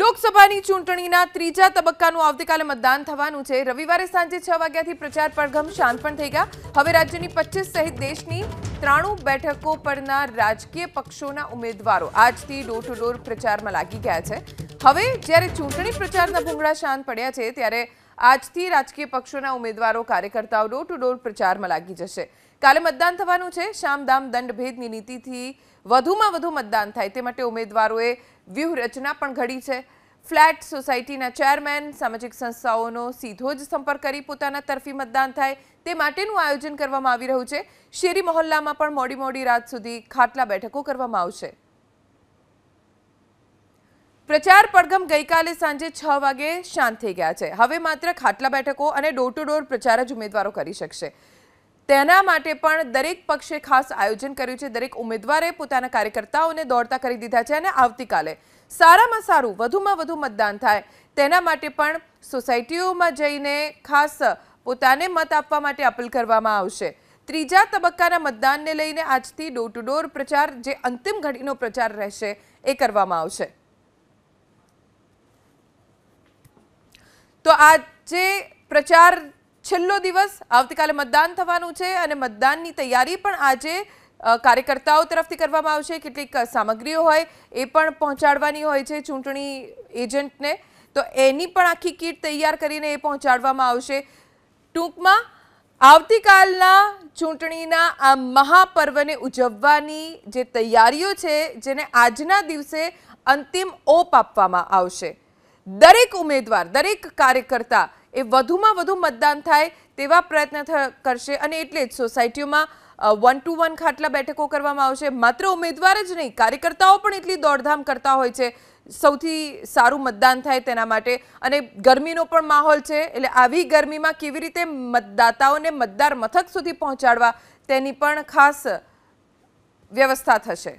લોકસભાની ચૂંટણીના ત્રીજા તબક્કાનો આવતીકાલે મતદાન થવાનું છે રવિવારે સાંજે 6 વાગ્યાથી પ્રચાર પરગમ શાંતપણ થઈ ગયું હવે રાજ્યની 25 સહિત દેશની 93 બેઠકો પરના રાજકીય પક્ષોના ઉમેદવારો આજથી ડોર ટુ ડોર પ્રચારમાં લાગી ગયા છે હવે જ્યારે ચૂંટણી પ્રચારનો ભુંગળા શાંત પડ્યા છે ત્યારે આજથી રાજકીય પક્ષોના ઉમેદવારો કાર્યકર્તાઓ ડોટ ટુ ડોર પ્રચારમાં લાગી જશે કાલે મતદાન થવાનું છે શામ દામ દંડ ભેદની નીતિથી વધુમાં વધુ મતદાન થાય તે માટે ઉમેદવારોએ વ્યૂહરચના પણ ઘડી છે ફ્લેટ સોસાયટીના ચેરમેન સામાજિક સંસ્થાઓનો સીધો જ સંપર્ક કરી પોતાના તરફી મતદાન થાય તે માટેનું આયોજન કરવામાં આવી રહ્યું છે શેરી મોહલ્લામાં પણ મોડી મોડી રાત સુધી ખાટલા બેઠકો કરવામાં આવશે પ્રચાર પરગમ ગઈકાલે સાંજે 6 વાગે શાંત થઈ ગયા છે હવે માત્ર ખાટલા બેઠકો અને ડોર ટુ ડોર પ્રચાર જ ઉમેદવારો કરી શકે તેના માટે પણ દરેક પક્ષે ખાસ આયોજન કર્યું છે દરેક ઉમેદવારે પોતાના કાર્યકર્તાઓને દોડતા કરી દીધા છે અને આવતીકાલે સારામાં સારુ વધુમાં વધુ મતદાન થાય તેના માટે પણ સોસાયટીઓમાં જઈને ખાસ પોતાને મત આપવા માટે اپલ કરવામાં આવશે ત્રીજા તબક્કાના મતદાનને લઈને આજથી ડોર ટુ ડોર પ્રચાર જે અંતિમ ઘડીનો પ્રચાર રહેશે એ કરવામાં આવશે આજે પ્રચાર છેલ્લો દિવસ આવતીકાલે મતદાન થવાનું છે અને મતદાનની તૈયારી પણ આજે કાર્યકર્તાઓ તરફથી કરવામાં આવશે કેટલીક સામગ્રીઓ હોય એ પણ પહોંચાડવાની હોય છે ચૂંટણી એજન્ટને તો એની પણ આખી કીટ તૈયાર કરીને એ પહોંચાડવામાં આવશે ટૂંકમાં આવતીકાલના ચૂંટણીના આ મહાપર્વને ઉજવવાની જે તૈયારીઓ છે જેને આજના દિવસે અંતિમ ઓપ આપવામાં આવશે દરેક ઉમેદવાર દરેક કાર્યકર્તા એ વધુમાં વધુ મતદાન થાય તેવા પ્રયત્ન કરશે અને એટલે જ સોસાયટીઓમાં વન ટુ વન ખાટલા બેઠકો કરવામાં આવશે માત્ર ઉમેદવાર જ નહીં કાર્યકર્તાઓ પણ એટલી દોડધામ કરતા હોય છે સૌથી સારું મતદાન થાય તેના માટે અને ગરમીનો પણ માહોલ છે એટલે આવી ગરમીમાં કેવી રીતે મતદાતાઓને મતદાર મથક સુધી પહોંચાડવા તેની પણ ખાસ વ્યવસ્થા થશે